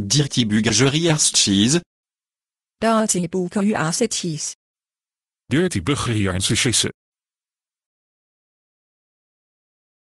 Dirty Buggery as cheese. Dirty Buggery as cheese. Dirty Buggery as cheese.